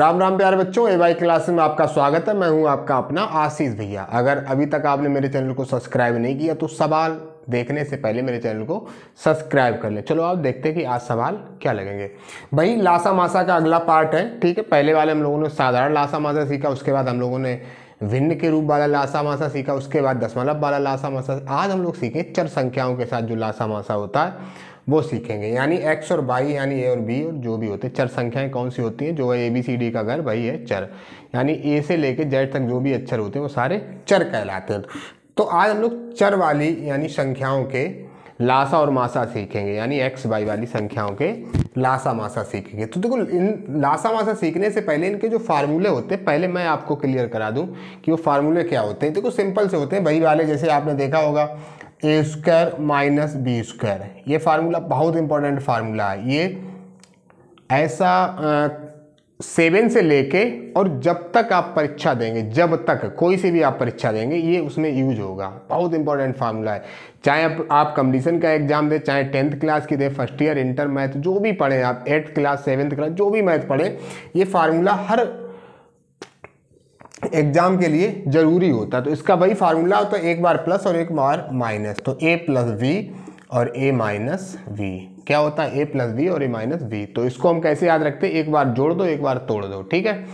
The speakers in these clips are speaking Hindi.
राम राम प्यारे बच्चों ए वाई क्लास में आपका स्वागत है मैं हूं आपका अपना आशीष भैया अगर अभी तक आपने मेरे चैनल को सब्सक्राइब नहीं किया तो सवाल देखने से पहले मेरे चैनल को सब्सक्राइब कर लें चलो आप देखते हैं कि आज सवाल क्या लगेंगे भाई लासा मासा का अगला पार्ट है ठीक है पहले वाले हम लोगों ने साधारण लासा मासा सीखा उसके बाद हम लोगों ने भिन्न के रूप वाला लासा मासा सीखा उसके बाद दसमलव वाला लासा मासा आज हम लोग सीखें चर संख्याओं के साथ जो लासा मासा होता है वो सीखेंगे यानी एक्स और बाई यानी ए और बी और जो भी होते हैं चर संख्याएं कौन सी होती हैं जो है ए बी सी डी का घर वही है चर यानी ए से लेके जेड तक जो भी अक्षर होते हैं वो सारे चर कहलाते हैं तो आज हम लोग चर वाली यानी संख्याओं के लासा और मासा सीखेंगे यानी एक्स बाई वाली संख्याओं के लासा मासा सीखेंगे तो देखो इन लासा मासा सीखने से पहले इनके जो फार्मूले होते हैं पहले मैं आपको क्लियर करा दूं कि वो फार्मूले क्या होते हैं देखो सिंपल से होते हैं वही वाले जैसे आपने देखा होगा a square minus b square ये फार्मूला बहुत इंपॉर्टेंट फार्मूला है ये ऐसा सेवन से लेके और जब तक आप परीक्षा देंगे जब तक कोई से भी आप परीक्षा देंगे ये उसमें यूज होगा बहुत इंपॉर्टेंट फार्मूला है चाहे आप, आप कंपटीशन का एग्जाम दें चाहे टेंथ क्लास की दें फर्स्ट ईयर इंटर मैथ जो भी पढ़ें आप एट्थ क्लास सेवन्थ क्लास जो भी मैथ पढ़ें ये फार्मूला हर एग्जाम के लिए ज़रूरी होता है तो इसका वही फार्मूला होता है एक बार प्लस और एक बार माइनस तो ए प्लस वी और ए माइनस वी क्या होता है ए प्लस वी और ए माइनस वी तो इसको हम कैसे याद रखते हैं एक बार जोड़ दो एक बार तोड़ दो ठीक है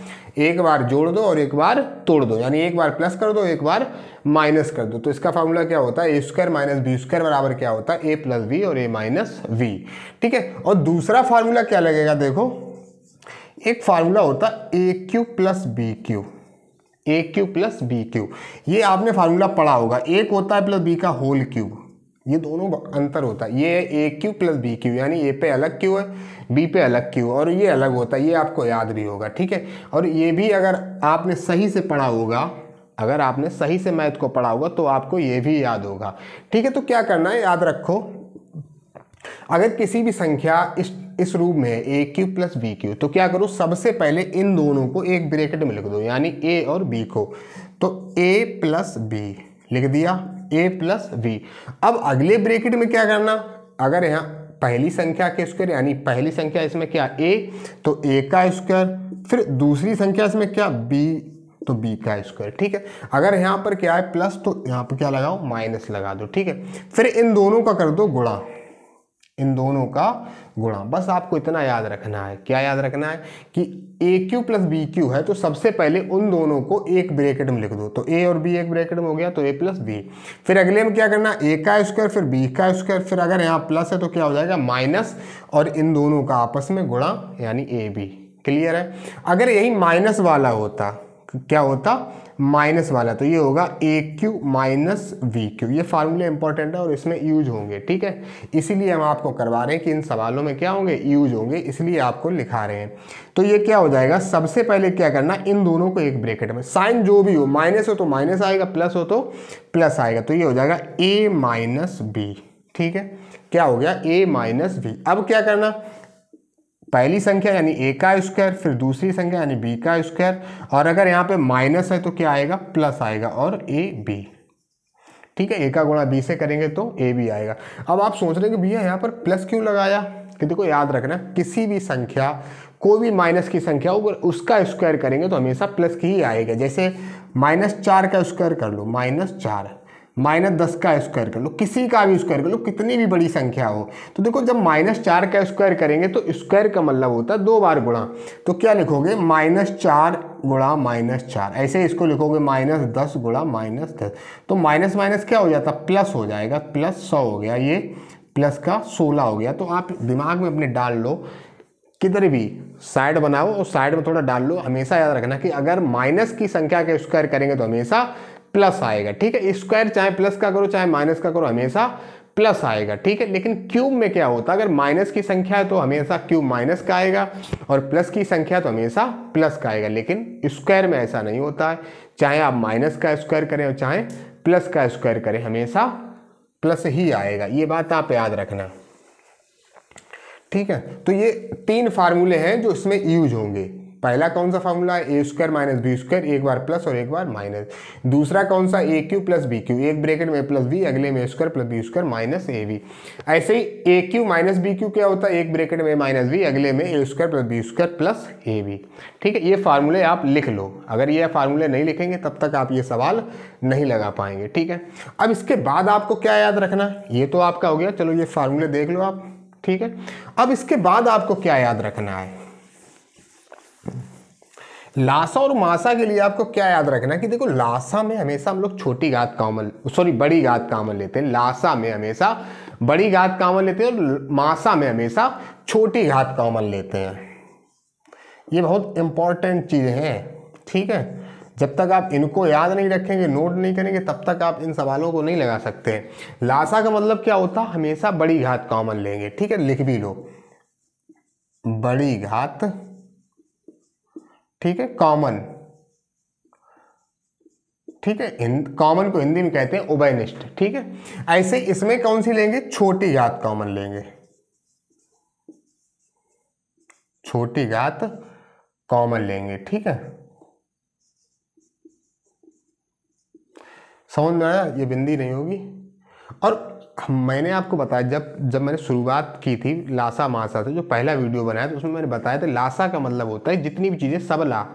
एक बार जोड़ दो और एक बार तोड़ दो यानी एक बार प्लस कर दो एक बार माइनस कर दो तो इसका फार्मूला क्या होता है a square minus b square बराबर क्या होता है ए प्लस वी और ए माइनस वी ठीक है और दूसरा फार्मूला क्या लगेगा देखो एक फार्मूला होता है a cube plus b cube a cube plus b cube ये आपने फार्मूला पढ़ा होगा एक होता है प्लस बी का होल क्यूब ये दोनों अंतर होता है ये है a cube plus b cube यानी ए पे अलग क्यू है बी पे अलग क्यू और ये अलग होता है ये आपको याद भी होगा ठीक है और ये भी अगर आपने सही से पढ़ा होगा अगर आपने सही से मैथ को पढ़ा होगा तो आपको ये भी याद होगा ठीक है तो क्या करना है याद रखो अगर किसी भी संख्या इस इस रूप में a cube plus b cube तो क्या करो सबसे पहले इन दोनों को एक ब्रैकेट में लिख दो यानी ए और बी को तो ए प्लस बी लिख दिया ए प्लस बी अब अगले ब्रैकेट में क्या करना अगर यहाँ पहली संख्या के स्क्वायर यानी पहली संख्या इसमें क्या ए तो ए का स्क्वायर फिर दूसरी संख्या इसमें क्या बी तो बी का स्क्वायर ठीक है अगर यहाँ पर क्या है प्लस तो यहाँ पर क्या लगाओ माइनस लगा दो ठीक है फिर इन दोनों का कर दो गुणा इन दोनों का गुणा बस आपको इतना याद रखना है क्या याद रखना है कि a cube plus b cube है तो सबसे पहले उन दोनों को एक ब्रैकेट में लिख दो तो ए और बी एक ब्रैकेट में हो गया तो ए प्लस बी फिर अगले में क्या करना ए का स्क्वायर फिर बी का स्क्वायर फिर अगर यहाँ प्लस है तो क्या हो जाएगा माइनस और इन दोनों का आपस में गुणा यानी ए बी क्लियर है अगर यही माइनस वाला होता क्या होता माइनस वाला तो ये होगा a cube minus b cube ये फार्मूला इंपॉर्टेंट है और इसमें यूज होंगे ठीक है इसीलिए हम आपको करवा रहे हैं कि इन सवालों में क्या होंगे यूज होंगे इसलिए आपको लिखा रहे हैं तो ये क्या हो जाएगा सबसे पहले क्या करना इन दोनों को एक ब्रेकेट में साइन जो भी हो माइनस हो तो माइनस आएगा प्लस हो तो प्लस आएगा तो ये हो जाएगा ए माइनस बी ठीक है क्या हो गया ए माइनस बी अब क्या करना पहली संख्या यानी ए का स्क्वायर फिर दूसरी संख्या यानी बी का स्क्वायर और अगर यहाँ पे माइनस है तो क्या आएगा प्लस आएगा और ए बी ठीक है ए का गुणा बी से करेंगे तो ए बी आएगा अब आप सोच रहे हैं कि भैया यहाँ पर प्लस क्यों लगाया कि देखो याद रखना किसी भी संख्या कोई भी माइनस की संख्या हो उसका स्क्वायर करेंगे तो हमेशा प्लस की ही आएगा जैसे माइनस चार का स्क्वायर कर लो माइनस चार माइनस दस का स्क्वायर कर लो किसी का भी स्क्वायर कर लो कितनी भी बड़ी संख्या हो तो देखो जब माइनस चार का स्क्वायर करेंगे तो स्क्वायर का मतलब होता है दो बार गुणा तो क्या लिखोगे माइनस चार गुणा माइनस चार ऐसे इसको लिखोगे माइनस दस गुणा माइनस दस तो माइनस माइनस क्या हो जाता प्लस हो जाएगा प्लस सौ हो गया ये प्लस का सोलह हो गया तो आप दिमाग में अपने डाल लो किधर भी साइड बनाओ और साइड में थोड़ा डाल लो हमेशा याद रखना कि अगर माइनस की संख्या का स्क्वायर करेंगे तो हमेशा प्लस आएगा ठीक है स्क्वायर चाहे प्लस का करो चाहे माइनस का करो हमेशा प्लस आएगा ठीक है लेकिन क्यूब में क्या होता है अगर माइनस की संख्या है तो हमेशा क्यूब माइनस का आएगा और प्लस की संख्या तो हमेशा प्लस का आएगा लेकिन स्क्वायर में ऐसा नहीं होता है चाहे आप माइनस का स्क्वायर करें और चाहे प्लस का स्क्वायर करें हमेशा प्लस ही आएगा ये बात आप याद रखना ठीक है तो ये तीन फार्मूले हैं जो इसमें यूज होंगे पहला कौन सा फॉर्मूला है a square minus b square एक बार प्लस और एक बार माइनस दूसरा कौन सा a cube plus b cube एक ब्रेकेट में प्लस बी अगले में square plus b square minus a b ऐसे ही a cube minus b cube क्या होता है एक ब्रेकेट में माइनस बी अगले में a square plus b square plus a b ठीक है ये फार्मूले आप लिख लो अगर ये फार्मूले नहीं लिखेंगे तब तक आप ये सवाल नहीं लगा पाएंगे ठीक है अब इसके बाद आपको क्या याद रखना ये तो आपका हो गया चलो ये फार्मूले देख लो आप ठीक है अब इसके बाद आपको क्या याद रखना है लासा और मासा के लिए आपको क्या याद रखना है कि देखो लासा में हमेशा हम लोग छोटी घात अमल सॉरी बड़ी घात अमल लेते हैं लासा में हमेशा बड़ी घात अमल लेते हैं और मासा में हमेशा छोटी घात अमल लेते हैं ये बहुत इंपॉर्टेंट चीज़ है ठीक है जब तक आप इनको याद नहीं रखेंगे नोट नहीं करेंगे तब तक आप इन सवालों को नहीं लगा सकते लासा का मतलब क्या होता है हमेशा बड़ी घात कॉमन लेंगे ठीक है लिख भी लो बड़ी घात ठीक है कॉमन ठीक है कॉमन को हिंदी में कहते हैं उभयनिष्ठ ठीक है ऐसे इसमें कौन सी लेंगे छोटी घात कॉमन लेंगे छोटी घात कॉमन लेंगे ठीक है समझ में आया ये बिंदी नहीं होगी और मैंने आपको बताया जब जब मैंने शुरुआत की थी लासा मासा से जो पहला वीडियो बनाया तो उसमें मैंने बताया था लासा का मतलब होता है जितनी भी चीज़ें सबला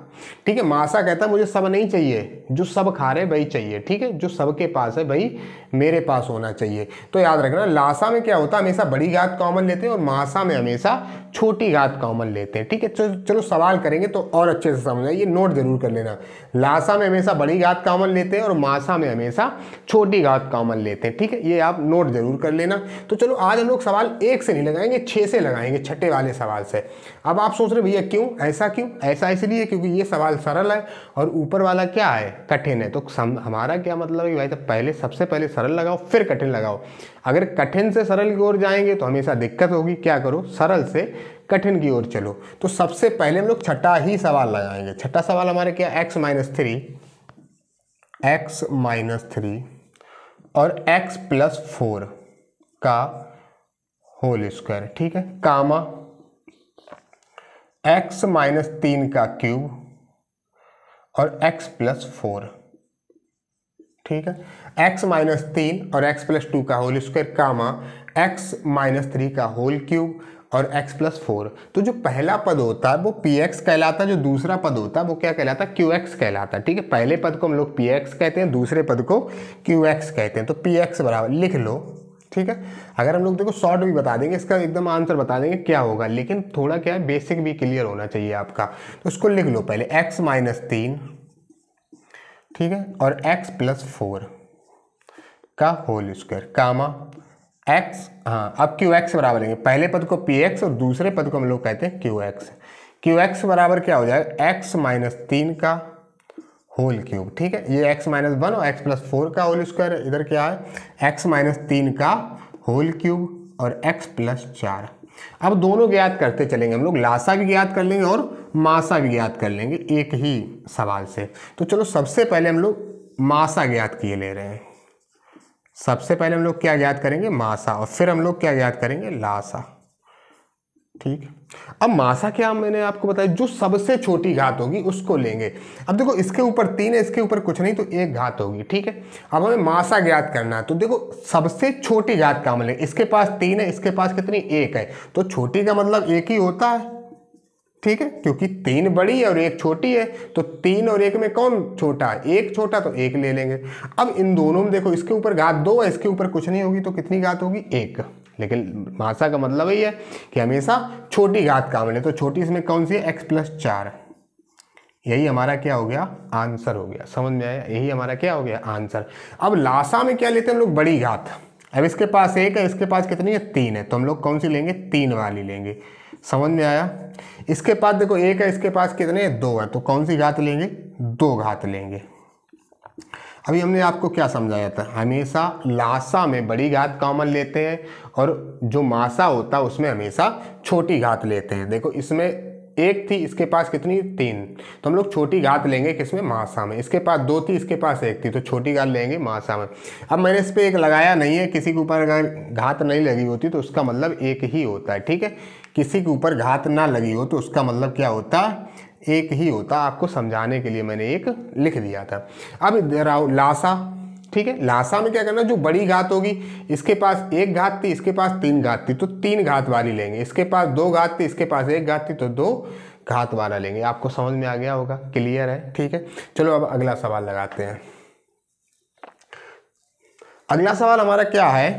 ठीक है मासा कहता है मुझे सब नहीं चाहिए जो सब खा रहे वही चाहिए ठीक है जो सबके पास है वही मेरे पास होना चाहिए तो याद रखना लासा में क्या होता है हमेशा बड़ी घात कॉमन लेते हैं और मासा में हमेशा छोटी घात कॉमन लेते हैं ठीक है चलो सवाल करेंगे तो और अच्छे से समझ ये नोट जरूर कर लेना लासा में हमेशा बड़ी घात कॉमन लेते हैं और मासा में हमेशा छोटी घात कॉमन लेते हैं ठीक है ये आप नोट जरूर कर लेना तो चलो आज हम लोग सवाल एक से नहीं लगाएंगे छः से लगाएंगे छठे वाले सवाल से अब आप सोच रहे भैया क्यों ऐसा क्यों ऐसा इसलिए क्योंकि ये ये सवाल सरल है और ऊपर वाला क्या है कठिन है तो सम, हमारा क्या मतलब है भाई तो पहले सबसे पहले सरल लगाओ फिर कठिन लगाओ अगर कठिन से सरल की ओर जाएंगे तो हमेशा दिक्कत होगी क्या करो सरल से कठिन की ओर चलो तो सबसे पहले हम लोग छठा ही सवाल लगाएंगे छठा सवाल हमारे क्या x minus three x minus three और एक्स प्लस फोर का होल स्क्वायर ठीक है कामा एक्स माइनस तीन का क्यूब और x प्लस फोर ठीक है x माइनस तीन और x प्लस टू का whole square comma x minus three का होल क्यूब और x प्लस फोर तो जो पहला पद होता है वो पी एक्स कहलाता है जो दूसरा पद होता है वो क्या कहलाता है क्यू एक्स कहलाता है ठीक है पहले पद को हम लोग पी एक्स कहते हैं दूसरे पद को क्यू एक्स कहते हैं तो पी एक्स बराबर लिख लो ठीक है अगर हम लोग देखो शॉर्ट भी बता देंगे इसका एकदम आंसर बता देंगे क्या होगा लेकिन थोड़ा क्या है बेसिक भी क्लियर होना चाहिए आपका तो इसको लिख लो पहले एक्स माइनस तीन ठीक है और एक्स प्लस फोर का होल स्क्वायर कामा एक्स हाँ अब क्यू एक्स बराबर लेंगे पहले पद को पी एक्स और दूसरे पद को हम लोग कहते हैं क्यू एक्स क्यू एक्स बराबर क्या हो जाएगा एक्स माइनस तीन का होल क्यूब ठीक है ये x माइनस वन और x प्लस फोर का होल स्क्वायर इधर क्या है x माइनस तीन का होल क्यूब और x प्लस चार अब दोनों ज्ञात करते चलेंगे हम लोग लासा भी ज्ञात कर लेंगे और मासा भी ज्ञात कर लेंगे एक ही सवाल से तो चलो सबसे पहले हम लोग मासा ज्ञात किए ले रहे हैं सबसे पहले हम लोग क्या ज्ञात करेंगे मासा और फिर हम लोग क्या ज्ञात करेंगे लासा ठीक अब मासा क्या मैंने आपको बताया जो सबसे छोटी घात होगी उसको लेंगे अब देखो इसके ऊपर तीन है इसके ऊपर कुछ नहीं तो एक घात होगी ठीक है अब हमें मासा ज्ञात करना है तो देखो सबसे छोटी घात का मतलब इसके पास तीन है इसके पास कितनी एक है तो छोटी का मतलब एक ही होता है ठीक है क्योंकि तीन बड़ी है और एक छोटी है तो तीन और एक में कौन छोटा है एक छोटा तो एक ले लेंगे अब इन दोनों में देखो इसके ऊपर घात दो है इसके ऊपर कुछ नहीं होगी तो कितनी घात होगी एक लेकिन भाषा का मतलब यही है कि हमेशा छोटी घात काम ले तो छोटी इसमें कौन सी है एक्स प्लस चार यही हमारा क्या हो गया आंसर हो गया समझ में आया यही हमारा क्या हो गया आंसर अब लासा में क्या लेते हैं हम लोग बड़ी घात अब इसके पास एक है इसके पास कितनी है तीन है तो हम लोग कौन सी लेंगे तीन वाली लेंगे समझ में आया इसके पास देखो एक है इसके पास कितने है दो है तो कौन सी घात लेंगे दो घात लेंगे अभी हमने आपको क्या समझाया था हमेशा लासा में बड़ी घात कॉमन लेते हैं और जो मासा होता है उसमें हमेशा छोटी घात लेते हैं देखो इसमें एक थी इसके पास कितनी तीन तो हम लोग छोटी घात लेंगे किसमें मासा में इसके पास दो थी इसके पास एक थी तो छोटी घात लेंगे मासा में अब मैंने इस पर एक लगाया नहीं है किसी के ऊपर अगर घात नहीं लगी होती तो उसका मतलब एक ही होता है ठीक है किसी के ऊपर घात ना लगी हो तो उसका मतलब क्या होता है एक ही होता आपको समझाने के लिए मैंने एक लिख दिया था अब लासा ठीक है लासा में क्या करना जो बड़ी घात होगी इसके पास एक घात थी इसके पास तीन घात थी तो तीन घात वाली लेंगे इसके पास दो घात थी इसके पास एक घात थी तो दो घात वाला लेंगे आपको समझ में आ गया होगा क्लियर है ठीक है चलो अब अगला सवाल लगाते हैं अगला सवाल हमारा क्या है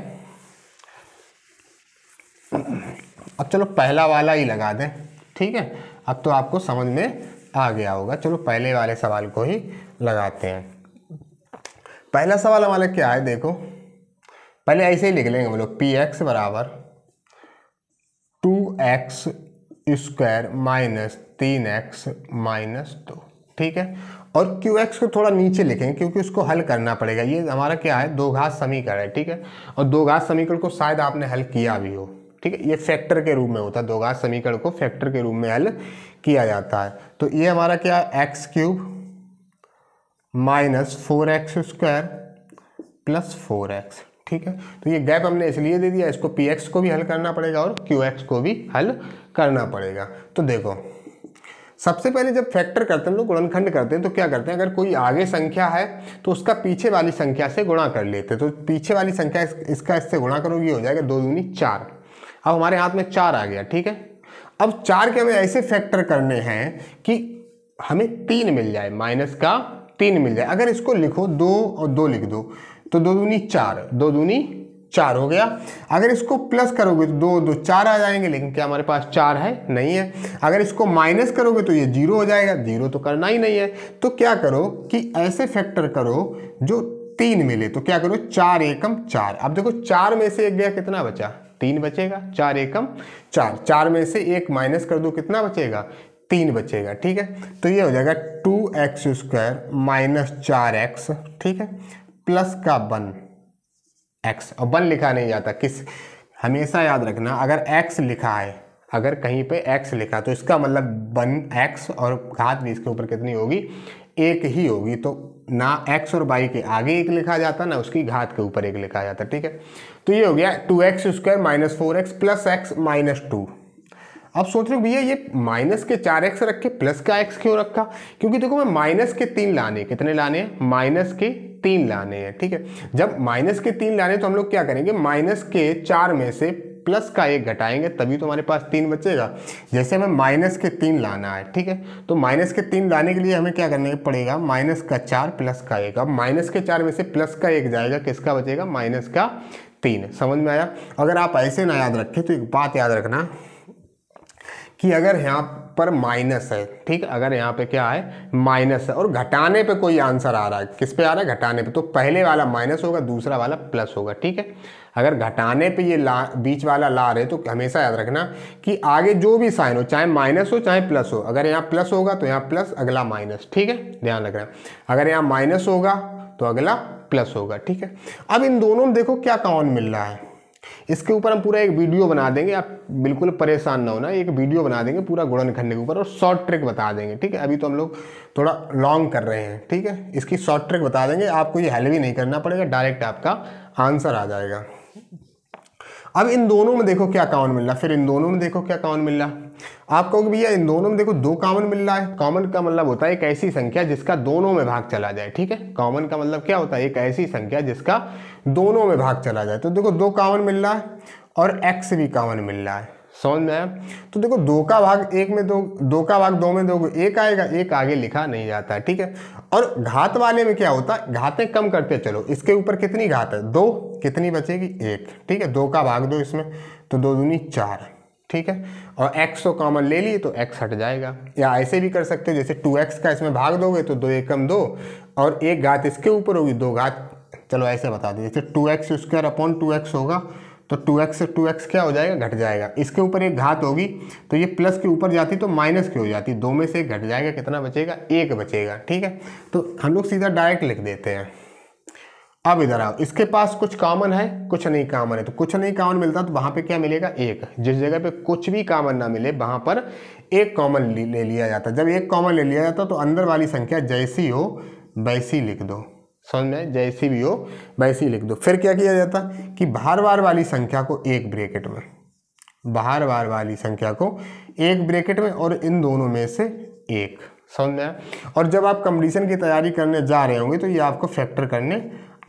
अब चलो पहला वाला ही लगा दें ठीक है अब तो आपको समझ में आ गया होगा चलो पहले वाले सवाल को ही लगाते हैं पहला सवाल हमारा क्या है देखो पहले ऐसे ही लिख लेंगे हम लोग पी एक्स बराबर टू एक्स स्क्वायर माइनस तीन एक्स माइनस दो ठीक है और क्यू एक्स को थोड़ा नीचे लिखेंगे क्योंकि उसको हल करना पड़ेगा ये हमारा क्या है दो घात समीकरण है ठीक है और दो घात समीकरण को शायद आपने हल किया भी हो ठीक है ये फैक्टर के रूप में होता है दोगा समीकरण को फैक्टर के रूप में हल किया जाता है तो ये हमारा क्या है x cube minus four x square plus four x ठीक है तो ये गैप हमने इसलिए दे दिया इसको पी एक्स को भी हल करना पड़ेगा और क्यू एक्स को भी हल करना पड़ेगा तो देखो सबसे पहले जब फैक्टर करते हैं लोग गुणनखंड करते हैं तो क्या करते हैं अगर कोई आगे संख्या है तो उसका पीछे वाली संख्या से गुणा कर लेते हैं तो पीछे वाली संख्या इसका इससे गुणा करोगे हो जाएगा दो दूनी चार अब हमारे हाथ में चार आ गया ठीक है अब चार के हमें ऐसे फैक्टर करने हैं कि हमें तीन मिल जाए माइनस का तीन मिल जाए अगर इसको लिखो दो और दो लिख दो तो दो दूनी चार दो दूनी चार हो गया अगर इसको प्लस करोगे तो दो दो चार आ जाएंगे लेकिन क्या हमारे पास चार है नहीं है अगर इसको माइनस करोगे तो ये जीरो हो जाएगा जीरो तो करना ही नहीं है तो क्या करो कि ऐसे फैक्टर करो जो तीन मिले तो क्या करो चार एकम चार अब देखो चार में से एक गया कितना बचा तीन बचेगा चार एकम चार चार में से एक माइनस कर दो कितना बचेगा तीन बचेगा ठीक है तो ये हो जाएगा टू एक्स स्क्वायर माइनस चार एक्स ठीक है प्लस का वन एक्स और वन लिखा नहीं जाता किस हमेशा याद रखना अगर एक्स लिखा है अगर कहीं पे एक्स लिखा तो इसका मतलब वन एक्स और घात भी इसके ऊपर कितनी होगी एक ही होगी तो ना एक्स और बाई के आगे एक लिखा जाता ना उसकी घात के ऊपर एक लिखा जाता ठीक है तो ये हो गया two x square minus four x plus x minus two अब सोच रहे हो भैया ये माइनस के चार एक्स रखे प्लस का एक्स क्यों रखा क्योंकि देखो मैं माइनस के तीन लाने कितने लाने हैं माइनस के तीन लाने हैं ठीक है जब माइनस के तीन लाने तो हम लोग क्या करेंगे माइनस के चार में से प्लस का एक घटाएंगे तभी तो हमारे पास तीन बचेगा जैसे हमें माइनस के तीन लाना है ठीक है तो माइनस के तीन लाने के लिए हमें क्या करने पड़ेगा माइनस का चार प्लस का एक अब माइनस के चार में से प्लस का एक जाएगा किसका बचेगा माइनस का तीन समझ में आया अगर आप ऐसे ना याद रखें तो एक बात याद रखना कि अगर यहाँ पर माइनस है ठीक अगर यहाँ पे क्या है माइनस है और घटाने पे कोई आंसर आ रहा है किस पे आ रहा है घटाने पे तो पहले वाला माइनस होगा दूसरा वाला प्लस होगा ठीक है अगर घटाने पे ये ला बीच वाला ला रहे तो हमेशा याद रखना कि आगे जो भी साइन हो चाहे माइनस हो चाहे प्लस हो अगर यहाँ प्लस होगा तो यहाँ प्लस अगला माइनस ठीक है ध्यान रखना अगर यहाँ माइनस होगा तो अगला प्लस होगा ठीक है अब इन दोनों में देखो क्या कॉमन मिल रहा है इसके ऊपर हम पूरा एक वीडियो बना देंगे आप बिल्कुल परेशान ना होना एक वीडियो बना देंगे पूरा गुड़न खंड के ऊपर और शॉर्ट ट्रिक बता देंगे ठीक है अभी तो हम लोग थोड़ा लॉन्ग कर रहे हैं ठीक है इसकी शॉर्ट ट्रिक बता देंगे आपको ये हेल्प भी नहीं करना पड़ेगा डायरेक्ट आपका आंसर आ जाएगा अब इन दोनों में देखो क्या कॉमन मिल रहा फिर इन दोनों में देखो क्या कॉमन मिल रहा आप कहोगे भैया इन दोनों में देखो दो कॉमन मिल रहा है कॉमन का मतलब होता है एक ऐसी संख्या जिसका दोनों में भाग चला जाए ठीक है कॉमन का मतलब क्या होता है एक ऐसी संख्या जिसका दोनों में भाग चला जाए तो देखो दो कॉमन मिल रहा है और एक्स भी कॉमन मिल रहा है समझ में आया तो देखो दो का भाग एक में दो दो का भाग दो में दो एक आएगा एक आगे लिखा नहीं जाता ठीक है और घात वाले में क्या होता है घातें कम करते चलो इसके ऊपर कितनी घात है दो कितनी बचेगी एक ठीक है दो का भाग दो इसमें तो दो दूनी चार ठीक है और x को तो कॉमन ले लिए तो x हट जाएगा या ऐसे भी कर सकते हैं जैसे 2x का इसमें भाग दोगे तो दो एकम दो और एक घात इसके ऊपर होगी दो घात चलो ऐसे बता दीजिए जैसे two x square upon two x होगा तो टू एक्स से टू एक्स क्या हो जाएगा घट जाएगा इसके ऊपर एक घात होगी तो ये प्लस के ऊपर जाती तो माइनस की हो जाती दो में से घट जाएगा कितना बचेगा एक बचेगा ठीक है तो हम लोग सीधा डायरेक्ट लिख देते हैं अब इधर आओ इसके पास कुछ कॉमन है कुछ नहीं कॉमन है तो कुछ नहीं कॉमन मिलता तो वहाँ पे क्या मिलेगा एक जिस जगह पे कुछ भी कॉमन ना मिले वहाँ पर एक कॉमन ले लिया जाता जब एक कॉमन ले लिया जाता तो अंदर वाली संख्या जैसी हो वैसी लिख दो समझ में जैसी भी हो वैसी लिख दो फिर क्या किया जाता कि बाहर बार वाली संख्या को एक ब्रेकेट में बाहर बार वाली संख्या को एक ब्रेकेट में और इन दोनों में से एक समझ में और जब आप कंपटीशन की तैयारी करने जा रहे होंगे तो ये आपको फैक्टर करने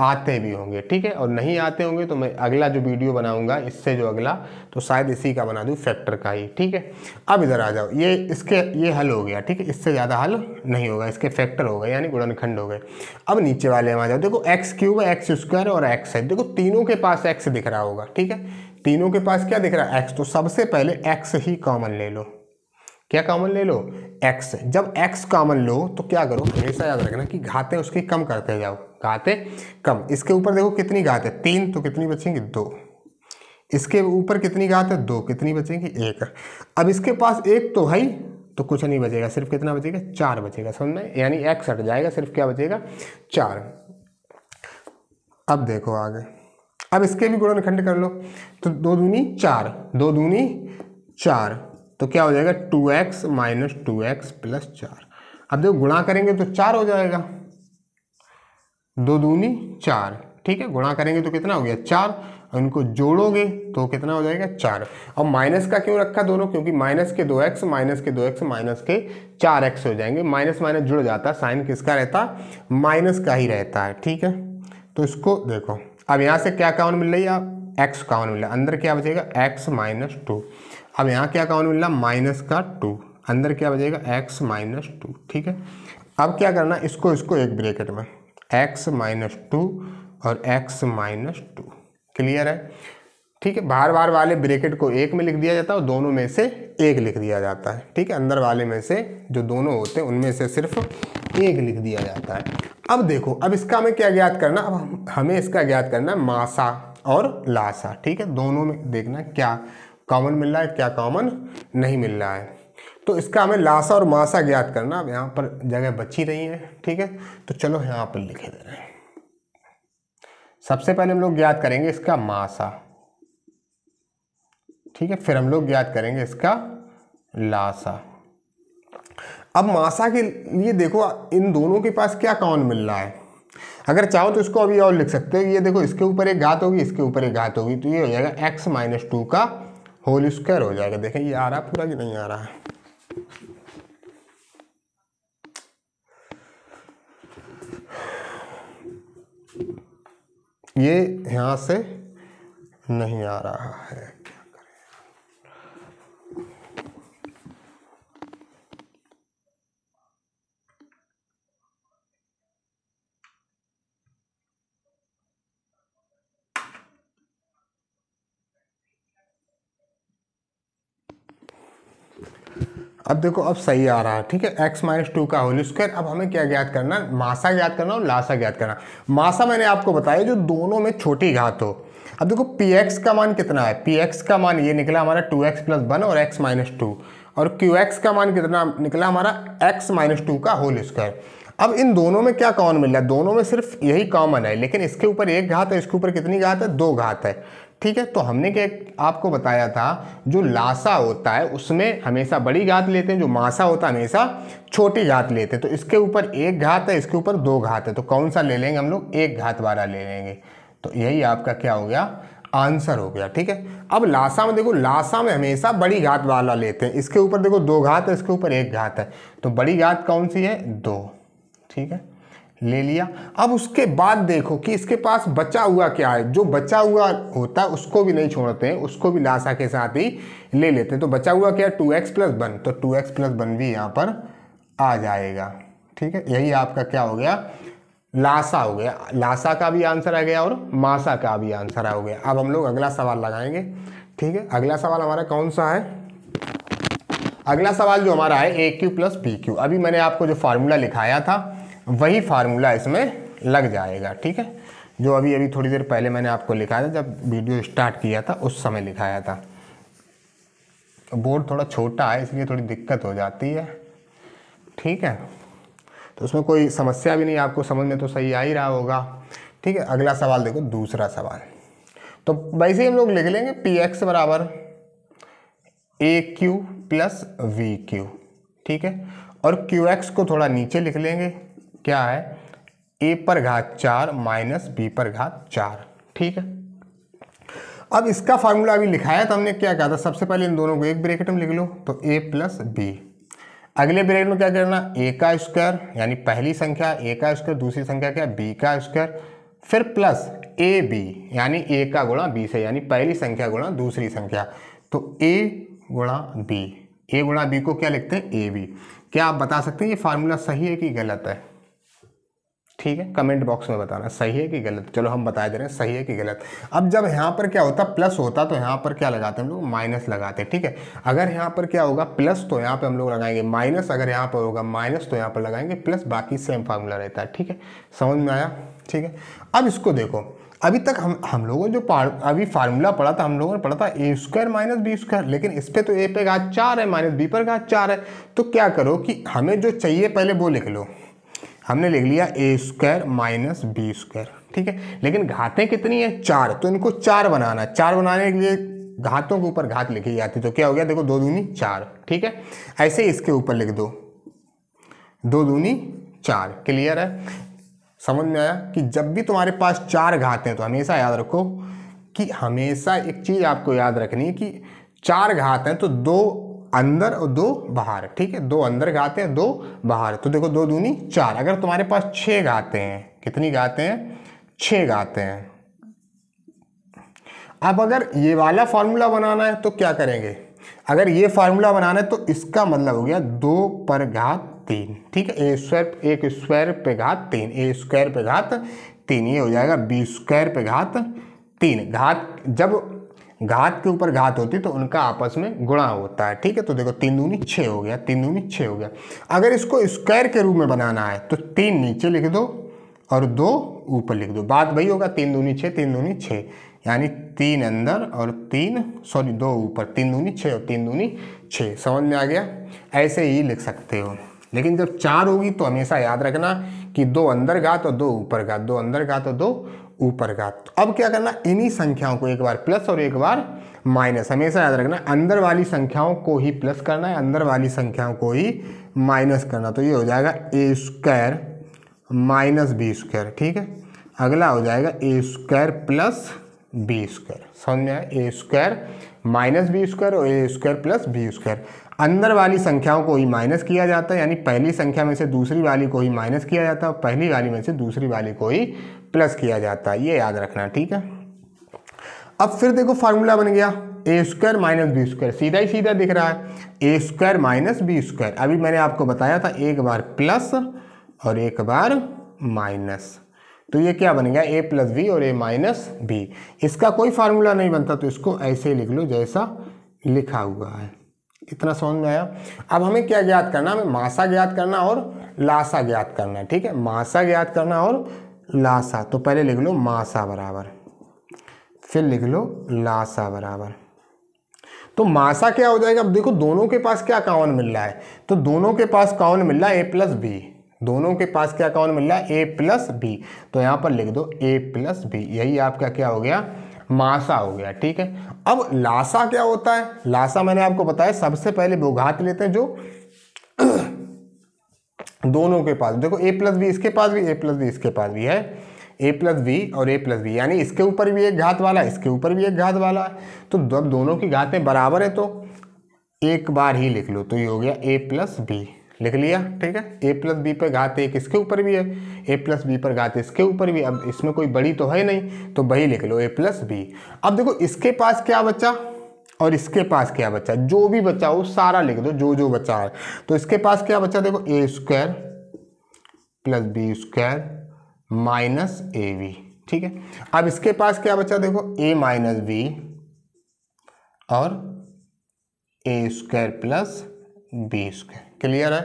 आते भी होंगे ठीक है और नहीं आते होंगे तो मैं अगला जो वीडियो बनाऊंगा इससे जो अगला तो शायद इसी का बना दूँ फैक्टर का ही ठीक है अब इधर आ जाओ ये इसके ये हल हो गया ठीक है इससे ज़्यादा हल नहीं होगा इसके फैक्टर हो गए यानी गुणनखंड हो गए अब नीचे वाले में आ जाओ देखो एक्स क्यूब एक्स स्क्वायर और एक्स है देखो तीनों के पास एक्स दिख रहा होगा ठीक है तीनों के पास क्या दिख रहा है एक्स तो सबसे पहले एक्स ही कॉमन ले लो क्या कॉमन ले लो एक्स जब एक्स कॉमन लो तो क्या करो हमेशा याद रखना कि घाते उसकी कम करते जाओ घाते कम इसके ऊपर देखो कितनी घात है तीन तो कितनी बचेंगी दो इसके ऊपर कितनी घात है दो कितनी बचेंगी एक अब इसके पास एक तो है तो कुछ नहीं बचेगा सिर्फ कितना बचेगा चार बचेगा समझ में यानी एक्स हट जाएगा सिर्फ क्या बचेगा चार अब देखो आगे अब इसके भी गुणनखंड कर लो तो दो दूनी चार दो दूनी चार तो क्या हो जाएगा two x minus two x plus चार अब देखो गुणा करेंगे तो चार हो जाएगा दो दूनी चार ठीक है गुणा करेंगे तो कितना हो गया चार इनको जोड़ोगे तो कितना हो जाएगा चार अब माइनस का क्यों रखा दोनों क्योंकि माइनस के दो एक्स माइनस के दो एक्स माइनस के चार एक्स हो जाएंगे माइनस माइनस जुड़ जाता है साइन किसका रहता माइनस का ही रहता है ठीक है तो इसको देखो अब यहाँ से क्या काउन मिल रही है आप एक्स काउन मिल रहा अंदर क्या बचेगा एक्स माइनस टू अब यहाँ क्या काउन मिल रहा माइनस का टू अंदर क्या बचेगा एक्स माइनस टू ठीक है अब क्या करना इसको इसको एक ब्रेकेट में एक्स माइनस टू और एक्स माइनस टू क्लियर है ठीक है बाहर बार वाले ब्रेकेट को एक में लिख दिया जाता है और दोनों में से एक लिख दिया जाता है ठीक है अंदर वाले में से जो दोनों होते हैं उनमें से सिर्फ एक लिख दिया जाता है अब देखो अब इसका हमें क्या ज्ञात करना अब हमें इसका ज्ञात करना मासा और लासा ठीक है दोनों में देखना क्या कॉमन मिल रहा है क्या कॉमन नहीं मिल रहा है तो इसका हमें लासा और मासा ज्ञात करना अब यहाँ पर जगह बची नहीं है ठीक है तो चलो यहाँ पर लिखे दे रहे हैं सबसे पहले हम लोग ज्ञात करेंगे इसका मासा ठीक है फिर हम लोग ज्ञात करेंगे इसका लासा अब मासा के लिए देखो इन दोनों के पास क्या कौन मिल रहा है अगर चाहो तो इसको अभी और लिख सकते हो ये देखो इसके ऊपर एक घात होगी इसके ऊपर एक घात होगी तो ये हो जाएगा एक्स माइनस टू का होल स्क्वायर हो जाएगा देखें ये आ रहा पूरा कि नहीं आ रहा है ये यहां से नहीं आ रहा है अब देखो अब सही आ रहा है ठीक है एक्स माइनस टू का होल स्क्वायर अब हमें क्या ज्ञात करना मासा ज्ञात करना और लासा ज्ञात करना मासा मैंने आपको बताया जो दोनों में छोटी घात हो अब देखो पी एक्स का मान कितना है पी एक्स का मान ये निकला हमारा टू एक्स प्लस वन और एक्स माइनस टू और क्यू एक्स का मान कितना निकला हमारा एक्स माइनस टू का होल स्क्वायर अब इन दोनों में क्या कॉमन मिल रहा है दोनों में सिर्फ यही कॉमन है लेकिन इसके ऊपर एक घात है इसके ऊपर कितनी घात है दो घात है ठीक है तो हमने क्या आपको बताया था जो लासा होता है उसमें हमेशा बड़ी घात लेते हैं जो मासा होता है हमेशा छोटी घात लेते हैं तो इसके ऊपर एक घात है इसके ऊपर दो घात है तो कौन सा ले लेंगे हम लोग एक घात वाला ले लेंगे तो यही आपका क्या हो गया आंसर हो गया ठीक है अब लासा में देखो लासा में हमेशा बड़ी घात वाला लेते हैं इसके ऊपर देखो दो घात है इसके ऊपर एक घात है तो बड़ी घात कौन सी है दो ठीक है ले लिया अब उसके बाद देखो कि इसके पास बचा हुआ क्या है जो बचा हुआ होता है उसको भी नहीं छोड़ते हैं उसको भी लाशा के साथ ही ले लेते हैं तो बचा हुआ क्या है टू एक्स प्लस वन तो टू एक्स प्लस वन भी यहाँ पर आ जाएगा ठीक है यही आपका क्या हो गया लाशा हो गया लाशा का भी आंसर आ गया और मासा का भी आंसर आ गया अब हम लोग अगला सवाल लगाएंगे ठीक है अगला सवाल हमारा कौन सा है अगला सवाल जो हमारा है a cube plus b cube अभी मैंने आपको जो फार्मूला लिखाया था वही फार्मूला इसमें लग जाएगा ठीक है जो अभी अभी थोड़ी देर पहले मैंने आपको लिखाया था जब वीडियो स्टार्ट किया था उस समय लिखाया था तो बोर्ड थोड़ा छोटा है इसलिए थोड़ी दिक्कत हो जाती है ठीक है तो उसमें कोई समस्या भी नहीं आपको समझ में तो सही आ ही रहा होगा ठीक है अगला सवाल देखो दूसरा सवाल तो वैसे ही हम लोग लिख लेंगे पी एक्स बराबर a cube plus b cube ठीक है और क्यू एक्स को थोड़ा नीचे लिख लेंगे क्या है ए पर घात चार माइनस बी पर घात चार ठीक है अब इसका फार्मूला अभी लिखाया तो हमने क्या कहा था सबसे पहले इन दोनों को एक ब्रैकेट में लिख लो तो ए प्लस बी अगले ब्रैकेट में क्या करना ए का स्क्वायर यानी पहली संख्या ए का स्क्वायर दूसरी संख्या क्या बी का स्क्वायर फिर प्लस ए बी यानी ए का गुणा बी से यानी पहली संख्या गुणा दूसरी संख्या तो ए गुणा बी ए गुणा बी को क्या लिखते हैं ए बी क्या आप बता सकते हैं ये फार्मूला सही है कि गलत है ठीक है कमेंट बॉक्स में बताना सही है कि गलत चलो हम बता दे रहे हैं सही है कि गलत अब जब यहाँ पर क्या होता प्लस होता तो यहाँ पर क्या लगाते हैं हम लोग माइनस लगाते हैं ठीक है अगर यहाँ पर क्या होगा प्लस तो यहाँ पर हम लोग लगाएंगे माइनस अगर यहाँ पर होगा माइनस तो यहाँ पर लगाएंगे प्लस बाकी सेम फार्मूला रहता है ठीक है समझ में आया ठीक है अब इसको देखो अभी तक हम हम लोगों ने जो अभी फार्मूला पढ़ा था हम लोगों ने पढ़ा था a square minus b square लेकिन इस पर तो ए पे घाट चार है माइनस बी पर घाट चार है तो क्या करो कि हमें जो चाहिए पहले वो लिख लो हमने लिख लिया a square minus b square ठीक है लेकिन घातें कितनी है चार तो इनको चार बनाना चार बनाने के लिए घातों के ऊपर घात लिखी जाती तो क्या हो गया देखो दो दूनी चार ठीक है ऐसे इसके ऊपर लिख दो दो दूनी चार क्लियर है समझ में आया कि जब भी तुम्हारे पास चार घात हैं तो हमेशा याद रखो कि हमेशा एक चीज़ आपको याद रखनी है कि चार घात हैं तो दो अंदर और दो बाहर ठीक है दो अंदर गाते हैं दो बाहर तो देखो दो दूनी चार अगर तुम्हारे पास छः गाते हैं कितनी गाते हैं छः गाते हैं अब अगर ये वाला फार्मूला बनाना है तो क्या करेंगे अगर ये फार्मूला बनाना है तो इसका मतलब हो गया दो पर घात तीन ठीक है ए स्क्वायर एक स्क्वायर पे घात तीन ए स्क्वायर पे घात तीन ये हो जाएगा बी स्क्वायर पे घात तीन घात जब घात के ऊपर घात होती है तो उनका आपस में गुणा होता है ठीक है तो देखो तीन दूनी छः हो गया तीन दूनी छः हो गया अगर इसको स्क्वायर के रूप में बनाना है तो तीन नीचे लिख दो और दो ऊपर लिख दो बात वही होगा तीन दूनी छः तीन दूनी छः यानी तीन अंदर और तीन सॉरी दो ऊपर तीन दूनी छः और तीन दूनी छः समझ में आ गया ऐसे ही लिख सकते हो लेकिन जब चार होगी तो हमेशा याद रखना कि दो अंदर घात और दो ऊपर घात दो अंदर घात और दो ऊपर का तो अब क्या करना इन्हीं संख्याओं को एक बार प्लस और एक बार माइनस हमेशा याद रखना अंदर वाली संख्याओं को ही प्लस करना है अंदर वाली संख्याओं को ही माइनस करना तो ये हो जाएगा a square minus b square ठीक है अगला हो जाएगा a square plus b square समझ में आया a square minus b square और a square plus b square अंदर वाली संख्याओं को ही माइनस किया जाता है यानी पहली संख्या में से दूसरी वाली को ही माइनस किया जाता है और पहली वाली में से दूसरी वाली को ही प्लस किया जाता है ये याद रखना ठीक है अब फिर देखो फार्मूला बन गया a square minus b square सीधा ही सीधा दिख रहा है a square minus b square अभी मैंने आपको बताया था एक बार प्लस और एक बार माइनस तो ये क्या बन गया ए प्लस बी और ए माइनस बी इसका कोई फार्मूला नहीं बनता तो इसको ऐसे लिख लो जैसा लिखा हुआ है इतना समझ में आया अब हमें क्या ज्ञात करना हमें मासा ज्ञात करना और लासा ज्ञात करना ठीक है मासा ज्ञात करना और लासा तो पहले लिख लो मासा बराबर फिर लिख लो लासा बराबर तो मासा क्या हो जाएगा अब देखो दोनों के पास क्या कावन मिल रहा है तो दोनों के पास कावन मिल रहा है ए प्लस बी दोनों के पास क्या कावन मिल रहा है ए प्लस बी तो यहां पर लिख दो ए प्लस बी यही आपका क्या हो गया मासा हो गया ठीक है अब लासा क्या होता है लासा मैंने आपको बताया सबसे पहले वो घात लेते हैं जो दोनों के पास देखो ए प्लस बी इसके पास भी ए प्लस बी इसके पास भी है ए प्लस बी और ए प्लस बी यानी इसके ऊपर भी एक घात वाला इसके ऊपर भी एक घात वाला है तो जब दोनों की घातें बराबर है तो एक बार ही लिख लो तो ये हो गया ए प्लस बी लिख लिया ठीक है ए प्लस बी पर घात एक इसके ऊपर भी है ए प्लस बी पर घात इसके ऊपर भी अब इसमें कोई बड़ी तो है नहीं तो वही लिख लो ए प्लस बी अब देखो इसके पास क्या बचा और इसके पास क्या बचा जो भी बचा हो सारा लिख दो जो जो बचा है तो इसके पास क्या बचा देखो a square plus b square minus a v ठीक है अब इसके पास क्या बचा देखो ए माइनस बी और a square plus b square clear है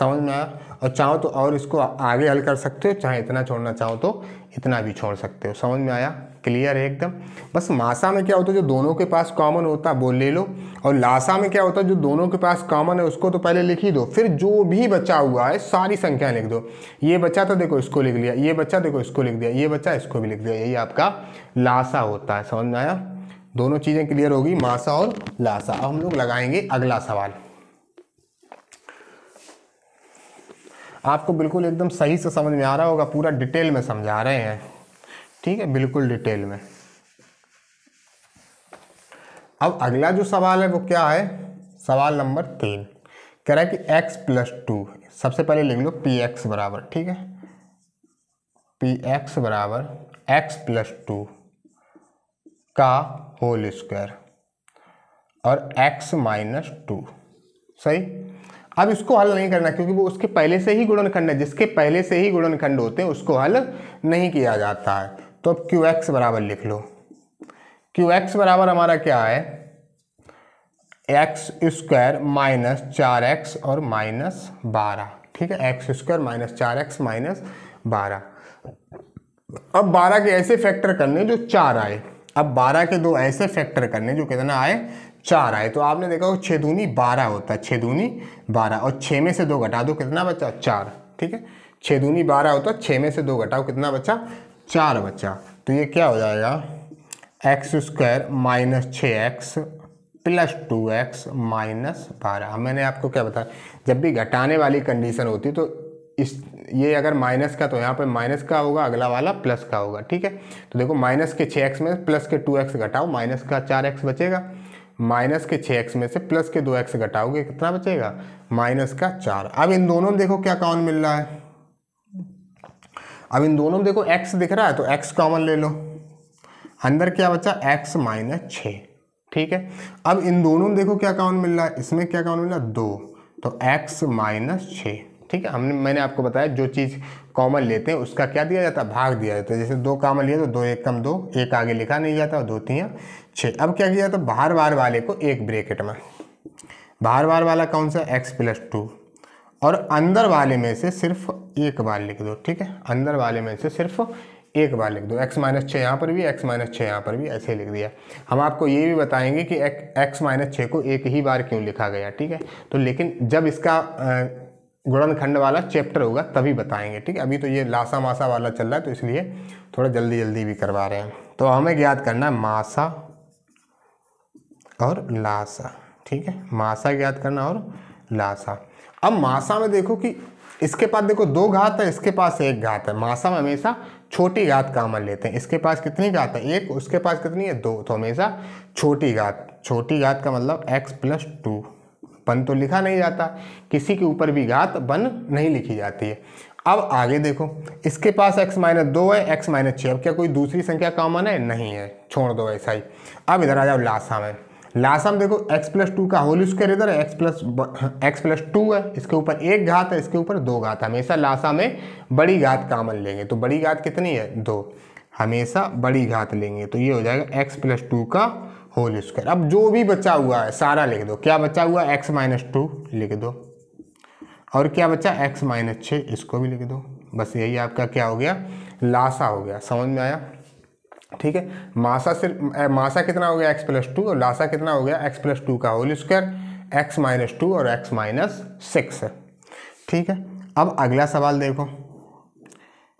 समझ में आया और चाहो तो और इसको आगे हल कर सकते हो चाहे इतना छोड़ना चाहो तो इतना भी छोड़ सकते हो समझ में आया क्लियर है एकदम बस मासा में क्या होता है जो दोनों के पास कॉमन होता है वो ले लो और लासा में क्या होता है जो दोनों के पास कॉमन है उसको तो पहले लिख ही दो फिर जो भी बचा हुआ है सारी संख्या लिख दो ये बच्चा तो देखो इसको लिख लिया ये बच्चा देखो इसको लिख दिया ये बच्चा इसको भी लिख दिया यही आपका लासा होता है समझ में आया दोनों चीज़ें क्लियर होगी मासा और लासा अब हम लोग लगाएंगे अगला सवाल आपको बिल्कुल एकदम सही से समझ में आ रहा होगा पूरा डिटेल में समझा रहे हैं ठीक है बिल्कुल डिटेल में अब अगला जो सवाल है वो क्या है सवाल नंबर तीन कह रहा है कि x प्लस टू सबसे पहले लिख लो पी एक्स बराबर ठीक है पी एक्स बराबर एक्स प्लस टू का होल स्क्वायर और x माइनस टू सही अब इसको हल नहीं करना क्योंकि वो उसके पहले से ही गुणनखंड है जिसके पहले से ही गुणनखंड होते हैं उसको हल नहीं किया जाता है तो अब क्यू एक्स बराबर लिख लो क्यू एक्स बराबर हमारा क्या है एक्स स्क्वायर माइनस चार एक्स और माइनस बारह ठीक है एक्स स्क्वायर माइनस चार एक्स माइनस बारह अब बारह के ऐसे फैक्टर करने जो चार आए अब बारह के दो ऐसे फैक्टर करने जो कितना आए चार आए तो आपने देखा वो छः दूनी बारह होता है छः दूनी बारह और छः में से दो घटा दो कितना बचा चार ठीक है छः दूनी बारह होता है छः में से दो घटाओ कितना बचा चार बचा तो ये क्या हो जाएगा एक्स स्क्वायर माइनस छः x plus two x minus बारह मैंने आपको क्या बताया जब भी घटाने वाली कंडीशन होती तो इस ये अगर माइनस का तो यहाँ पे माइनस का होगा अगला वाला प्लस का होगा ठीक है तो देखो माइनस के छः एक्स में प्लस के टू एक्स घटाओ माइनस का चार एक्स बचेगा माइनस के छः एक्स में से प्लस के दो एक्स घटाओगे कितना बचेगा माइनस का चार अब इन दोनों में देखो क्या कौन मिल रहा है अब इन दोनों में देखो x दिख रहा है तो x कॉमन ले लो अंदर क्या बचा x माइनस छः ठीक है अब इन दोनों में देखो क्या कॉमन मिल रहा है इसमें क्या कॉमन मिल रहा है दो तो x माइनस छः ठीक है हमने मैंने आपको बताया जो चीज़ कॉमन लेते हैं उसका क्या दिया जाता है भाग दिया जाता है जैसे दो कॉमन लिया तो दो एक कम दो एक आगे लिखा नहीं जाता और दो तीन छः अब क्या किया जाता है बाहर बार वाले को एक ब्रेकेट में बाहर बार वाला कौन सा एक्स प्लस टू और अंदर वाले में से सिर्फ एक बार लिख दो ठीक है अंदर वाले में से सिर्फ एक बार लिख दो x माइनस छः यहाँ पर भी x माइनस छः यहाँ पर भी ऐसे लिख दिया हम आपको ये भी बताएंगे कि x माइनस छः को एक ही बार क्यों लिखा गया ठीक है तो लेकिन जब इसका गुणनखंड वाला चैप्टर होगा तभी बताएंगे ठीक है अभी तो ये लासा मासा वाला चल रहा है तो इसलिए थोड़ा जल्दी जल्दी भी करवा रहे हैं तो हमें याद करना है मासा और लासा ठीक है मासा याद करना और लासा अब मासा में देखो कि इसके पास देखो दो घात है इसके पास एक घात है मासा में हमेशा छोटी घात कामन लेते हैं इसके पास कितनी घात है एक उसके पास कितनी है दो तो हमेशा छोटी घात छोटी घात का मतलब x प्लस टू बन तो लिखा नहीं जाता किसी के ऊपर भी घात बन नहीं लिखी जाती है अब आगे देखो इसके पास x माइनस दो है x माइनस छः अब क्या कोई दूसरी संख्या कॉमन है नहीं है छोड़ दो ऐसा ही अब इधर आ जाओ लासा में लास्ट में देखो x प्लस टू का होल स्क्वायर इधर है x plus x plus two है इसके ऊपर एक घात है इसके ऊपर दो घात हमेशा लाशा में बड़ी घात कामन लेंगे तो बड़ी घात कितनी है दो हमेशा बड़ी घात लेंगे तो ये हो जाएगा एक्स प्लस टू का होल स्क्वायर अब जो भी बचा हुआ है सारा लिख दो क्या बचा हुआ है एक्स माइनस टू लिख दो और क्या बचा एक्स माइनस छः इसको भी लिख दो बस यही आपका क्या हो गया लाशा हो गया समझ में आया ठीक है मासा सिर्फ मासा कितना हो गया एक्स प्लस टू और लासा कितना हो गया एक्स प्लस टू का whole square x minus two और एक्स माइनस सिक्स ठीक है अब अगला सवाल देखो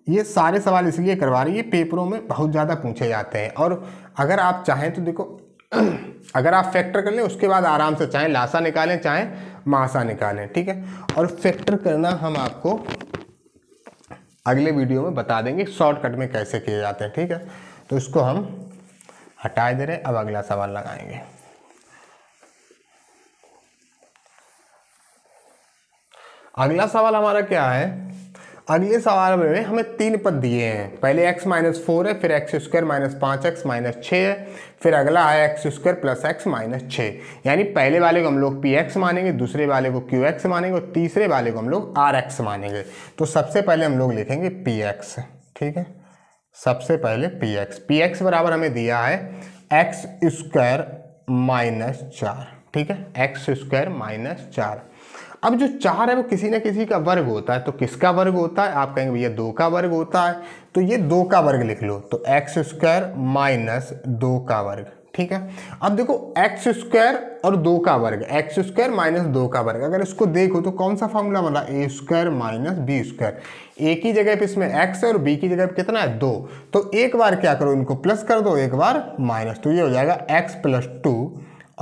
ये सारे सवाल इसलिए करवा रही है पेपरों में बहुत ज़्यादा पूछे जाते हैं और अगर आप चाहें तो देखो अगर आप फैक्टर कर लें उसके बाद आराम से चाहें लासा निकालें चाहें मासा निकालें ठीक है और फैक्टर करना हम आपको अगले वीडियो में बता देंगे शॉर्टकट में कैसे किए जाते हैं ठीक है तो इसको हम हटा दे रहे अब अगला सवाल लगाएंगे अगला सवाल हमारा क्या है अगले सवाल में हमें तीन पद दिए हैं पहले x माइनस फोर है फिर एक्स स्क्वायर माइनस पाँच एक्स माइनस छः है फिर अगला है x square plus x minus छः यानी पहले वाले को हम लोग पी एक्स मानेंगे दूसरे वाले को क्यू एक्स मानेंगे और तीसरे वाले को हम लोग आर एक्स मानेंगे तो सबसे पहले हम लोग लिखेंगे पी एक्स ठीक है सबसे पहले पी एक्स पी एक्स बराबर हमें दिया है एक्स स्क्वायर माइनस चार ठीक है एक्स स्क्वायर माइनस चार अब जो चार है वो किसी ना किसी का वर्ग होता है तो किसका वर्ग होता है आप कहेंगे भैया दो का वर्ग होता है तो ये दो का वर्ग लिख लो तो एक्स स्क्वायर माइनस दो का वर्ग ठीक है अब देखो एक्स स्क्वायर और दो का वर्ग एक्स स्क्वायर माइनस दो का वर्ग अगर इसको देखो तो कौन सा फॉर्मूला बना a square minus b square a की जगह पे इसमें एक्स है और बी की जगह पे कितना है दो तो एक बार क्या करो इनको प्लस कर दो एक बार माइनस तो ये हो जाएगा एक्स प्लस टू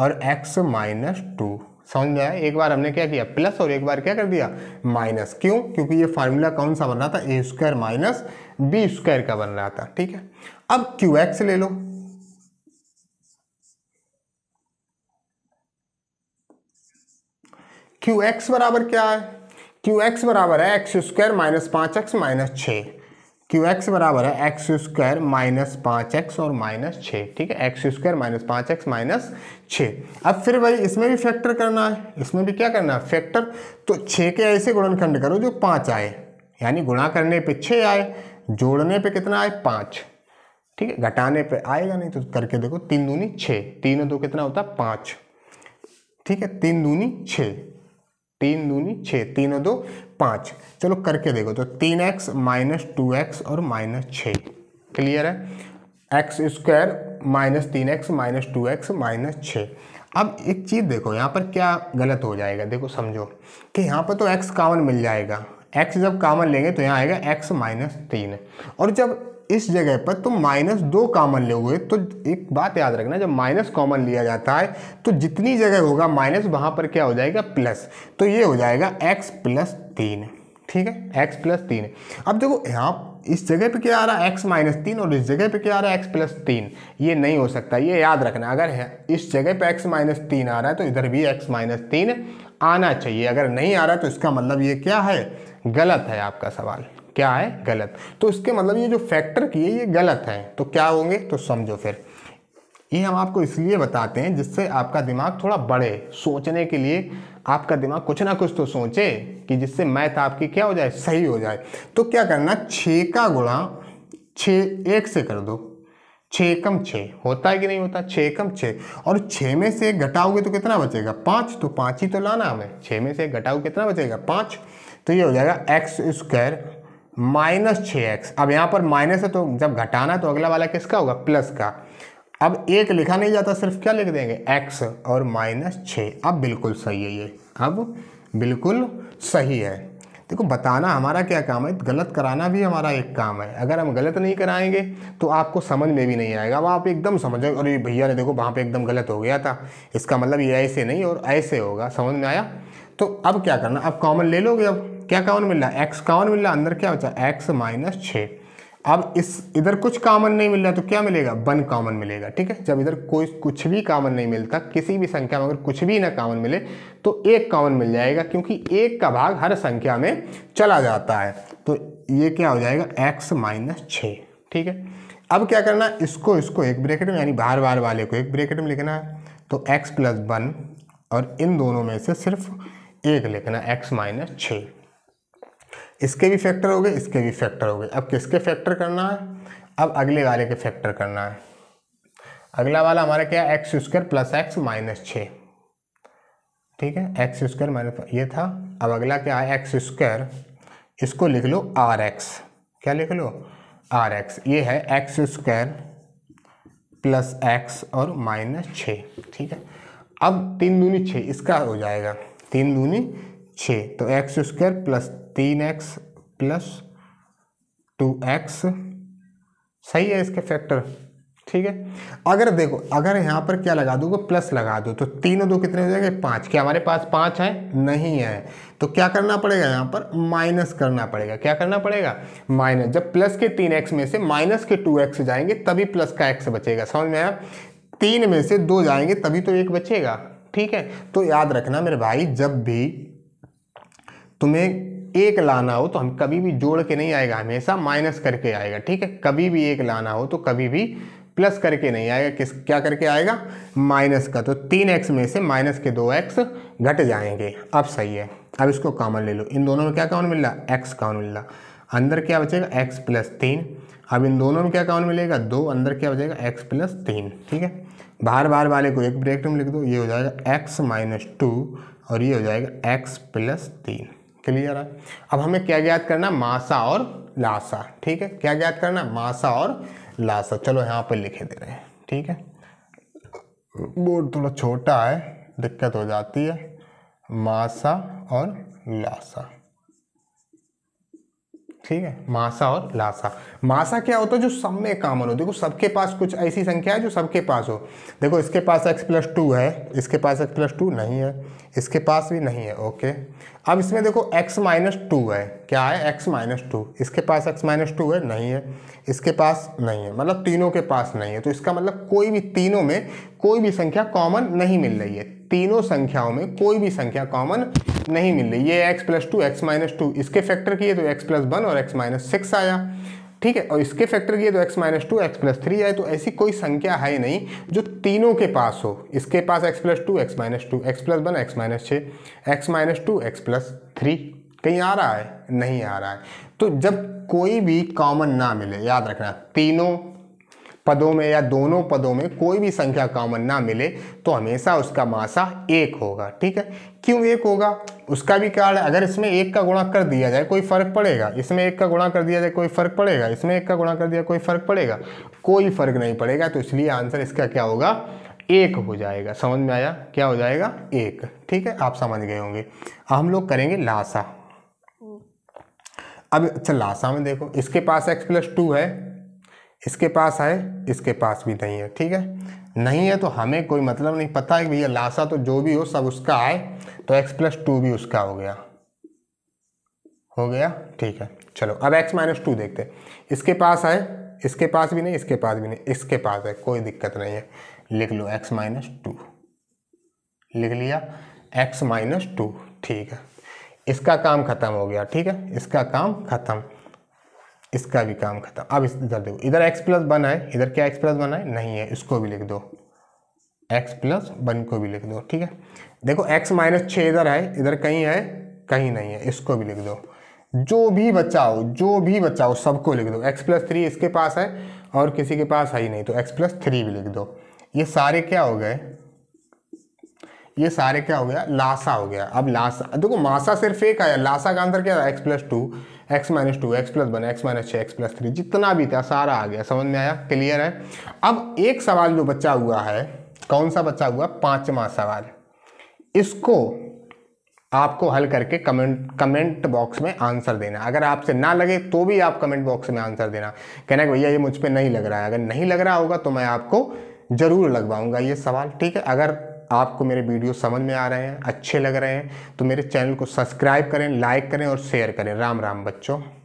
और एक्स माइनस टू समझ में आया एक बार हमने क्या किया प्लस और एक बार क्या कर दिया माइनस क्यों क्योंकि ये फार्मूला कौन सा बन रहा था a square minus b square का बन रहा था ठीक है अब क्यू एक्स ले लो क्यू एक्स बराबर क्या है क्यू एक्स बराबर है एक्स स्क्वायर माइनस पाँच एक्स माइनस छः क्यू एक्स बराबर है एक्स स्क्वायर माइनस पाँच एक्स और माइनस छः ठीक है एक्स स्क्वायर माइनस पाँच एक्स माइनस छः अब फिर भाई इसमें भी फैक्टर करना है इसमें भी क्या करना है फैक्टर तो छः के ऐसे गुणनखंड करो जो पाँच आए यानी गुणा करने पर छः आए जोड़ने पर कितना आए पाँच ठीक है घटाने पर आएगा नहीं तो करके देखो तीन दूनी छः तीन दो कितना होता है पाँच ठीक है तीन दूनी छः तीन दूनी छः और दो पाँच चलो करके देखो तो तीन एक्स माइनस टू एक्स और माइनस छः क्लियर है एक्स स्क्वायर माइनस तीन x minus two x minus छः अब एक चीज़ देखो यहाँ पर क्या गलत हो जाएगा देखो समझो कि यहाँ पर तो एक्स कामन मिल जाएगा एक्स जब कामन लेंगे तो यहाँ आएगा एक्स माइनस तीन और जब इस जगह पर तुम तो माइनस दो कॉमन लोगे तो एक बात याद रखना जब माइनस कॉमन लिया जाता है तो जितनी जगह होगा माइनस वहाँ पर क्या हो जाएगा प्लस तो ये हो जाएगा एक्स प्लस तीन ठीक है एक्स प्लस तीन अब देखो यहाँ इस जगह पे क्या आ रहा है एक्स माइनस तीन और इस जगह पे क्या आ रहा है एक्स प्लस तीन ये नहीं हो सकता ये याद रखना अगर है इस जगह पे एक्स माइनस तीन आ रहा है तो इधर भी एक्स माइनस तीन आना चाहिए अगर नहीं आ रहा तो इसका मतलब ये क्या है गलत है आपका सवाल क्या है गलत तो इसके मतलब ये जो फैक्टर किए ये गलत है तो क्या होंगे तो समझो फिर ये हम आपको इसलिए बताते हैं जिससे आपका दिमाग थोड़ा बढ़े सोचने के लिए आपका दिमाग कुछ ना कुछ तो सोचे कि जिससे मैथ आपकी क्या हो जाए सही हो जाए तो क्या करना छः का गुणा छः एक से कर दो छः कम छः होता है कि नहीं होता छः कम छः और छः में से घटाओगे तो कितना बचेगा पाँच तो पाँच ही तो लाना हमें छः में से घटाओगे कितना बचेगा पाँच तो ये हो जाएगा एक्स स्क्वायर माइनस छः एक्स अब यहाँ पर माइनस है तो जब घटाना है तो अगला वाला किसका होगा प्लस का अब एक लिखा नहीं जाता सिर्फ क्या लिख देंगे एक्स और माइनस छः अब बिल्कुल सही है ये अब बिल्कुल सही है देखो बताना हमारा क्या काम है गलत कराना भी हमारा एक काम है अगर हम गलत नहीं कराएंगे तो आपको समझ में भी नहीं आएगा अब आप एकदम समझ जाओ अरे भैया ने देखो वहाँ पे एकदम गलत हो गया था इसका मतलब ये ऐसे नहीं और ऐसे होगा समझ में आया तो अब क्या करना अब कॉमन ले लोगे अब क्या कॉमन मिल रहा है एक्स कॉमन मिल रहा है अंदर क्या बचा एक्स माइनस छः अब इस इधर कुछ कॉमन नहीं मिल रहा तो क्या मिलेगा वन कॉमन मिलेगा ठीक है जब इधर कोई कुछ भी कॉमन नहीं मिलता किसी भी संख्या में अगर कुछ भी ना कॉमन मिले तो एक कॉमन मिल जाएगा क्योंकि एक का भाग हर संख्या में चला जाता है तो ये क्या हो जाएगा एक्स माइनस छः ठीक है अब क्या करना इसको इसको एक ब्रैकेट में यानी बाहर बाहर वाले को एक ब्रैकेट में लिखना है तो एक्स प्लस वन और इन दोनों में से सिर्फ एक लिखना एक्स माइनस छः इसके भी फैक्टर हो गए इसके भी फैक्टर हो गए अब किसके फैक्टर करना है अब अगले वाले के फैक्टर करना है अगला वाला हमारा क्या है x square plus x minus छः ठीक है एक्स स्क्वायर माइनस ये था अब अगला क्या है एक्स स्क्वायर इसको लिख लो आर एक्स क्या लिख लो आर एक्स ये है एक्स स्क्वायर प्लस एक्स और माइनस छः ठीक है अब तीन दूनी छः इसका हो जाएगा तीन दूनी छः तो एक्स स्क्वायर प्लस तीन एक्स प्लस टू एक्स सही है इसके फैक्टर ठीक है अगर देखो अगर यहाँ पर क्या लगा दूँ प्लस लगा दूँ तो तीनों दो कितने हो जाएंगे पाँच क्या हमारे पास पाँच है नहीं है तो क्या करना पड़ेगा यहाँ पर माइनस करना पड़ेगा क्या करना पड़ेगा माइनस जब प्लस के तीन एक्स में से माइनस के टू एक्स जाएंगे तभी प्लस का एक्स बचेगा समझ में आया तीन में से दो जाएंगे तभी तो एक बचेगा ठीक है तो याद रखना मेरे भाई जब भी तुम्हें एक लाना हो तो हम कभी भी जोड़ के नहीं आएगा हमेशा माइनस करके आएगा ठीक है कभी भी एक लाना हो तो कभी भी प्लस करके नहीं आएगा किस क्या करके आएगा माइनस का तो तीन एक्स में से माइनस के दो एक्स घट जाएंगे अब सही है अब इसको कॉमन ले लो इन दोनों में क्या कॉमन मिल रहा एक्स कॉमन मिल रहा अंदर क्या बचेगा एक्स प्लस तीन अब इन दोनों में क्या कॉमन मिलेगा दो अंदर क्या बचेगा एक्स प्लस तीन ठीक है बाहर बाहर वाले को एक ब्रेक में लिख दो ये हो जाएगा एक्स माइनस टू और ये हो जाएगा एक्स प्लस तीन क्लियर है अब हमें क्या ज्ञात करना मासा और लासा ठीक है क्या ज्ञात करना मासा और लासा चलो यहाँ पर लिखे दे रहे हैं ठीक है बोर्ड थोड़ा छोटा है दिक्कत हो जाती है मासा और लासा ठीक है मासा और लासा मासा क्या होता है जो सब में कॉमन हो देखो सबके पास कुछ ऐसी संख्या है जो सबके पास हो देखो इसके पास x प्लस टू है इसके पास x प्लस टू नहीं है इसके पास भी नहीं है ओके अब इसमें देखो x माइनस टू है क्या है x माइनस टू इसके पास x माइनस टू है नहीं है इसके पास नहीं है मतलब तीनों के पास नहीं है तो इसका मतलब कोई भी तीनों में कोई भी संख्या कॉमन नहीं मिल रही है तीनों संख्याओं में कोई भी संख्या कॉमन नहीं मिल रही ये x plus two x minus two इसके फैक्टर किए तो x प्लस वन और x माइनस सिक्स आया ठीक है और इसके फैक्टर किए तो x minus two x plus three आए तो ऐसी कोई संख्या है ही नहीं जो तीनों के पास हो इसके पास x plus two x minus two x plus one x minus छः x minus two x plus three कहीं आ रहा है नहीं आ रहा है तो जब कोई भी कॉमन ना मिले याद रखना तीनों पदों में या दोनों पदों में कोई भी संख्या कॉमन ना मिले तो हमेशा उसका मासा एक होगा ठीक है क्यों एक होगा उसका भी कारण अगर इसमें एक का गुणा कर दिया जाए कोई फ़र्क पड़ेगा इसमें एक का गुणा कर दिया जाए कोई फ़र्क पड़ेगा इसमें एक का गुणा कर दिया कोई फ़र्क पड़ेगा कोई फ़र्क नहीं पड़ेगा तो इसलिए आंसर इसका क्या होगा एक हो जाएगा समझ में आया क्या हो जाएगा एक ठीक है आप समझ गए होंगे हम लोग करेंगे लासा अब अच्छा लासा में देखो इसके पास एक्स प्लस टू है इसके पास है इसके पास भी नहीं है ठीक है नहीं है तो हमें कोई मतलब नहीं पता है भैया लाशा तो जो भी हो सब उसका आए तो एक्स प्लस टू भी उसका हो गया हो गया ठीक है चलो अब एक्स माइनस टू देखते हैं इसके पास है इसके पास भी नहीं इसके पास भी नहीं इसके पास है कोई दिक्कत नहीं है लिख लो एक्स माइनस टू लिख लिया एक्स माइनस टू ठीक है इसका काम खत्म हो गया ठीक है इसका काम खत्म इसका भी काम खत्म अब इधर देखो इधर x प्लस वन है इधर क्या x प्लस वन है नहीं है इसको भी लिख दो x प्लस वन को भी लिख दो ठीक है देखो x माइनस छः इधर है इधर कहीं है कहीं नहीं है इसको भी लिख दो जो भी बचाओ जो भी बचाओ सबको लिख दो x प्लस थ्री इसके पास है और किसी के पास है ही नहीं तो x प्लस थ्री भी लिख दो ये सारे क्या हो गए ये सारे क्या हो गया लासा हो गया अब लासा देखो मासा सिर्फ एक आया लासा का आंसर क्या था x plus two x minus two x plus one x minus छः एक्स प्लस थ्री जितना भी था सारा आ गया समझ में आया क्लियर है अब एक सवाल जो बचा हुआ है कौन सा बचा हुआ पाँचवा सवाल इसको आपको हल करके कमेंट कमेंट बॉक्स में आंसर देना अगर आपसे ना लगे तो भी आप कमेंट बॉक्स में आंसर देना कहना कि भैया ये मुझ पर नहीं लग रहा है अगर नहीं लग रहा होगा तो मैं आपको ज़रूर लगवाऊंगा ये सवाल ठीक है अगर आपको मेरे वीडियो समझ में आ रहे हैं अच्छे लग रहे हैं तो मेरे चैनल को सब्सक्राइब करें लाइक करें और शेयर करें राम राम बच्चों